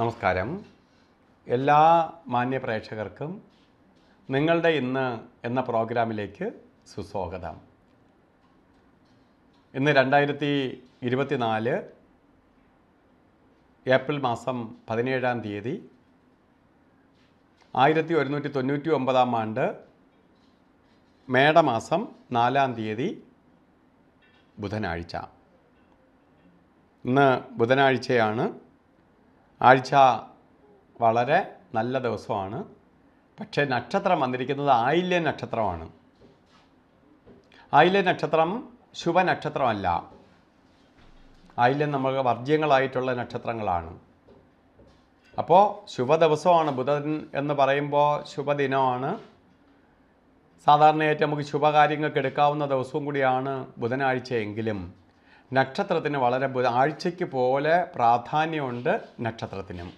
നമസ്കാരം എല്ലാ മാന്യ പ്രേക്ഷകർക്കും നിങ്ങളുടെ ഇന്ന് എന്ന പ്രോഗ്രാമിലേക്ക് സുസ്വാഗതം ഇന്ന് രണ്ടായിരത്തി ഇരുപത്തിനാല് ഏപ്രിൽ മാസം പതിനേഴാം തീയതി ആയിരത്തി ഒരുന്നൂറ്റി തൊണ്ണൂറ്റി ഒമ്പതാം ആണ്ട് മേടമാസം നാലാം തീയതി ബുധനാഴ്ച ഇന്ന് ബുധനാഴ്ചയാണ് ആഴ്ച വളരെ നല്ല ദിവസമാണ് പക്ഷേ നക്ഷത്രം വന്നിരിക്കുന്നത് ആയില്യ നക്ഷത്രമാണ് ആയില്യ നക്ഷത്രം ശുഭനക്ഷത്രമല്ല ആയില്യം നമുക്ക് വർജ്യങ്ങളായിട്ടുള്ള നക്ഷത്രങ്ങളാണ് അപ്പോൾ ശുഭ ദിവസമാണ് ബുധൻ എന്ന് പറയുമ്പോൾ ശുഭദിനമാണ് സാധാരണയായിട്ട് നമുക്ക് ശുഭകാര്യങ്ങൾക്ക് എടുക്കാവുന്ന ദിവസവും കൂടിയാണ് ബുധനാഴ്ചയെങ്കിലും നക്ഷത്രത്തിന് വളരെ ആഴ്ചയ്ക്ക് പോലെ പ്രാധാന്യമുണ്ട് നക്ഷത്രത്തിനും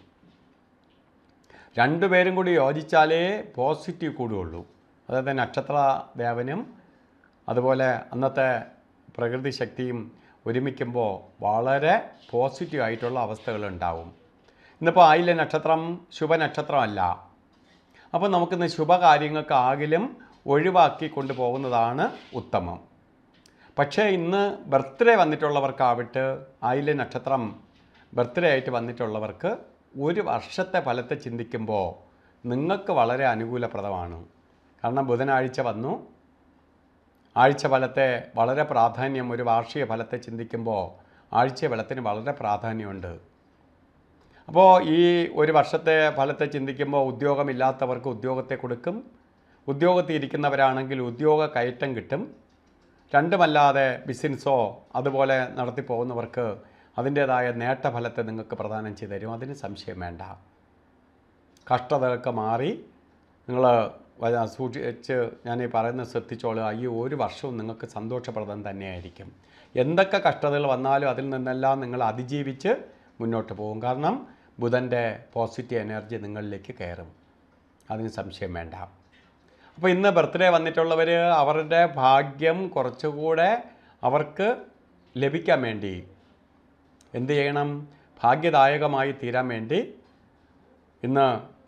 രണ്ടുപേരും കൂടി യോജിച്ചാലേ പോസിറ്റീവ് കൂടുകയുള്ളൂ അതായത് നക്ഷത്ര ദേവനും അതുപോലെ അന്നത്തെ പ്രകൃതി ശക്തിയും ഒരുമിക്കുമ്പോൾ വളരെ പോസിറ്റീവ് ആയിട്ടുള്ള അവസ്ഥകളുണ്ടാവും ഇന്നിപ്പോൾ ആയിലെ നക്ഷത്രം ശുഭനക്ഷത്രമല്ല അപ്പോൾ നമുക്കിന്ന് ശുഭകാര്യങ്ങൾക്ക് ആകിലും ഒഴിവാക്കി കൊണ്ടുപോകുന്നതാണ് ഉത്തമം പക്ഷേ ഇന്ന് ബർത്ത്ഡേ വന്നിട്ടുള്ളവർക്കാവിട്ട് ആയില്യ നക്ഷത്രം ബർത്ത്ഡേ ആയിട്ട് വന്നിട്ടുള്ളവർക്ക് ഒരു വർഷത്തെ ഫലത്തെ ചിന്തിക്കുമ്പോൾ നിങ്ങൾക്ക് വളരെ അനുകൂലപ്രദമാണ് കാരണം ബുധനാഴ്ച വന്നു ആഴ്ച ഫലത്തെ വളരെ പ്രാധാന്യം ഒരു വാർഷിക ഫലത്തെ ചിന്തിക്കുമ്പോൾ ആഴ്ച ഫലത്തിന് വളരെ പ്രാധാന്യമുണ്ട് അപ്പോൾ ഈ ഒരു വർഷത്തെ ഫലത്തെ ചിന്തിക്കുമ്പോൾ ഉദ്യോഗമില്ലാത്തവർക്ക് ഉദ്യോഗത്തെ കൊടുക്കും ഉദ്യോഗത്തിൽ ഇരിക്കുന്നവരാണെങ്കിൽ ഉദ്യോഗ കയറ്റം കിട്ടും രണ്ടുമല്ലാതെ ബിസിനസ്സോ അതുപോലെ നടത്തി പോകുന്നവർക്ക് അതിൻ്റേതായ നേട്ടഫലത്തെ നിങ്ങൾക്ക് പ്രദാനം ചെയ്തു തരും അതിന് സംശയം വേണ്ട കഷ്ടതകൾക്ക് മാറി നിങ്ങൾ സൂക്ഷിച്ച് ഞാൻ ഈ പറയുന്നത് ശ്രദ്ധിച്ചോളൂ ഈ ഒരു വർഷവും നിങ്ങൾക്ക് സന്തോഷപ്രദം തന്നെയായിരിക്കും എന്തൊക്കെ കഷ്ടതകൾ വന്നാലും അതിൽ നിന്നെല്ലാം നിങ്ങൾ അതിജീവിച്ച് മുന്നോട്ട് പോകും കാരണം ബുധൻ്റെ പോസിറ്റീവ് എനർജി നിങ്ങളിലേക്ക് കയറും അതിന് സംശയം വേണ്ട അപ്പോൾ ഇന്ന് ബർത്ത്ഡേ വന്നിട്ടുള്ളവർ അവരുടെ ഭാഗ്യം കുറച്ചുകൂടെ അവർക്ക് ലഭിക്കാൻ വേണ്ടി എന്തു ചെയ്യണം ഭാഗ്യദായകമായി തീരാൻ വേണ്ടി ഇന്ന്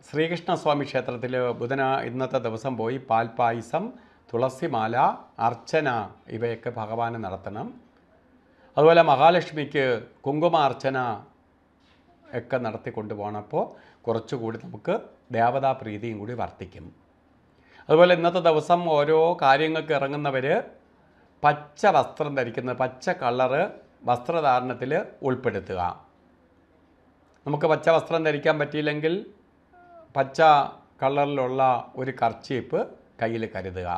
ശ്രീകൃഷ്ണസ്വാമി ക്ഷേത്രത്തിൽ ബുധന ഇന്നത്തെ ദിവസം പോയി പാൽപായസം തുളസിമാല അർച്ചന ഇവയൊക്കെ ഭഗവാന് നടത്തണം അതുപോലെ മഹാലക്ഷ്മിക്ക് കുങ്കുമാർച്ചന ഒക്കെ നടത്തി കൊണ്ടുപോകണപ്പോൾ കുറച്ചുകൂടി നമുക്ക് പ്രീതിയും കൂടി വർദ്ധിക്കും അതുപോലെ ഇന്നത്തെ ദിവസം ഓരോ കാര്യങ്ങൾക്ക് ഇറങ്ങുന്നവർ പച്ച വസ്ത്രം ധരിക്കുന്നത് പച്ച കളറ് വസ്ത്രധാരണത്തിൽ ഉൾപ്പെടുത്തുക നമുക്ക് പച്ച വസ്ത്രം ധരിക്കാൻ പറ്റിയില്ലെങ്കിൽ പച്ച കളറിലുള്ള ഒരു കർച്ചീപ്പ് കയ്യിൽ കരുതുക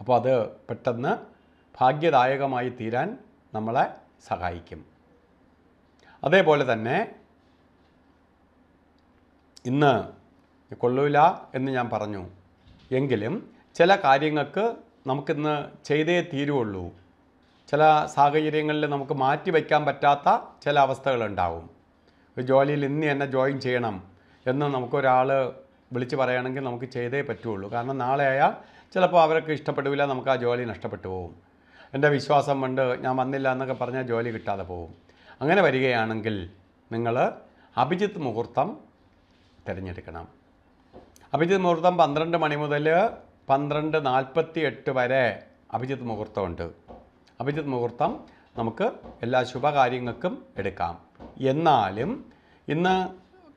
അപ്പോൾ അത് പെട്ടെന്ന് ഭാഗ്യദായകമായി തീരാൻ നമ്മളെ സഹായിക്കും അതേപോലെ തന്നെ ഇന്ന് കൊള്ളൂല എന്ന് ഞാൻ പറഞ്ഞു എങ്കിലും ചില കാര്യങ്ങൾക്ക് നമുക്കിന്ന് ചെയ്തേ തീരുള്ളൂ ചില സാഹചര്യങ്ങളിൽ നമുക്ക് മാറ്റി വയ്ക്കാൻ പറ്റാത്ത ചില അവസ്ഥകളുണ്ടാവും ഒരു ജോലിയിൽ ഇന്ന് എന്നെ ജോയിൻ ചെയ്യണം എന്ന് നമുക്കൊരാൾ വിളിച്ച് പറയുകയാണെങ്കിൽ നമുക്ക് ചെയ്തേ പറ്റുള്ളൂ കാരണം നാളെ ആയാൽ ചിലപ്പോൾ അവരൊക്കെ ഇഷ്ടപ്പെടില്ല നമുക്ക് ആ ജോലി നഷ്ടപ്പെട്ടു പോകും എൻ്റെ വിശ്വാസം കൊണ്ട് ഞാൻ വന്നില്ല എന്നൊക്കെ പറഞ്ഞാൽ ജോലി കിട്ടാതെ പോകും അങ്ങനെ വരികയാണെങ്കിൽ നിങ്ങൾ അഭിജിത്ത് മുഹൂർത്തം തിരഞ്ഞെടുക്കണം അഭിജിത് മുഹൂർത്തം പന്ത്രണ്ട് മണി മുതൽ പന്ത്രണ്ട് നാൽപ്പത്തി എട്ട് വരെ അഭിജിത് മുഹൂർത്തമുണ്ട് അഭിജിത് മുഹൂർത്തം നമുക്ക് എല്ലാ ശുഭകാര്യങ്ങൾക്കും എടുക്കാം എന്നാലും ഇന്ന്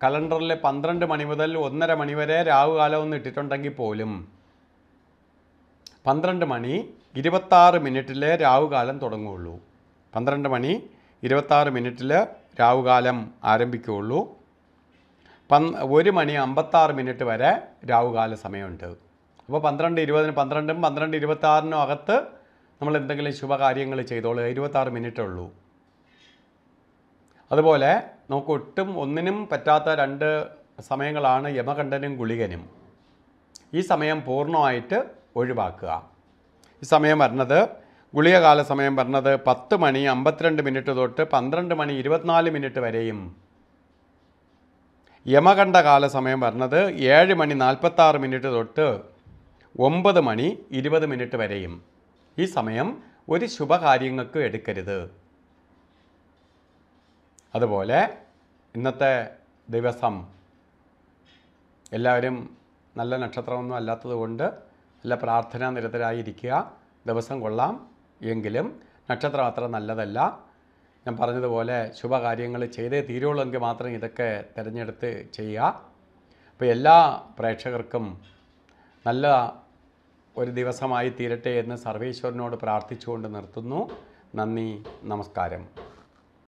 കലണ്ടറിൽ പന്ത്രണ്ട് മണി മുതൽ ഒന്നര മണി വരെ രാവുകാലം ഒന്ന് ഇട്ടിട്ടുണ്ടെങ്കിൽ പോലും പന്ത്രണ്ട് മണി ഇരുപത്താറ് മിനിറ്റിലെ രാഹുകാലം തുടങ്ങുകയുള്ളൂ പന്ത്രണ്ട് മണി ഇരുപത്താറ് മിനിറ്റിൽ രാഹുകാലം ആരംഭിക്കുകയുള്ളൂ പന് ഒരു മണി അമ്പത്താറ് മിനിറ്റ് വരെ രാവുകാല സമയമുണ്ട് അപ്പോൾ പന്ത്രണ്ട് ഇരുപതിന് പന്ത്രണ്ടും പന്ത്രണ്ട് ഇരുപത്താറിനും അകത്ത് നമ്മൾ എന്തെങ്കിലും ശുഭകാര്യങ്ങൾ ചെയ്തോളൂ ഇരുപത്താറ് മിനിറ്റ് ഉള്ളൂ അതുപോലെ നമുക്ക് ഒട്ടും ഒന്നിനും പറ്റാത്ത രണ്ട് സമയങ്ങളാണ് യമകണ്ഠനും ഗുളികനും ഈ സമയം പൂർണ്ണമായിട്ട് ഒഴിവാക്കുക ഈ സമയം വരണത് ഗുളികകാല സമയം വരണത് പത്ത് മണി അമ്പത്തിരണ്ട് മിനിറ്റ് തൊട്ട് പന്ത്രണ്ട് മണി ഇരുപത്തിനാല് മിനിറ്റ് വരെയും യമകണ്ഠ കാല സമയം വരുന്നത് ഏഴ് മണി നാൽപ്പത്താറ് മിനിറ്റ് തൊട്ട് ഒമ്പത് മണി ഇരുപത് മിനിറ്റ് വരെയും ഈ സമയം ഒരു ശുഭകാര്യങ്ങൾക്ക് എടുക്കരുത് അതുപോലെ ഇന്നത്തെ ദിവസം എല്ലാവരും നല്ല നക്ഷത്രമൊന്നും അല്ലാത്തതുകൊണ്ട് നല്ല പ്രാർത്ഥനാ നിരതരായിരിക്കുക ദിവസം കൊള്ളാം എങ്കിലും നക്ഷത്രം അത്ര നല്ലതല്ല ഞാൻ പറഞ്ഞതുപോലെ ശുഭകാര്യങ്ങൾ ചെയ്തേ തീരുള്ളൂ മാത്രം ഇതൊക്കെ തിരഞ്ഞെടുത്ത് ചെയ്യുക അപ്പോൾ എല്ലാ പ്രേക്ഷകർക്കും നല്ല ഒരു ദിവസമായി തീരട്ടെ എന്ന് സർവേശ്വരനോട് പ്രാർത്ഥിച്ചുകൊണ്ട് നിർത്തുന്നു നന്ദി നമസ്കാരം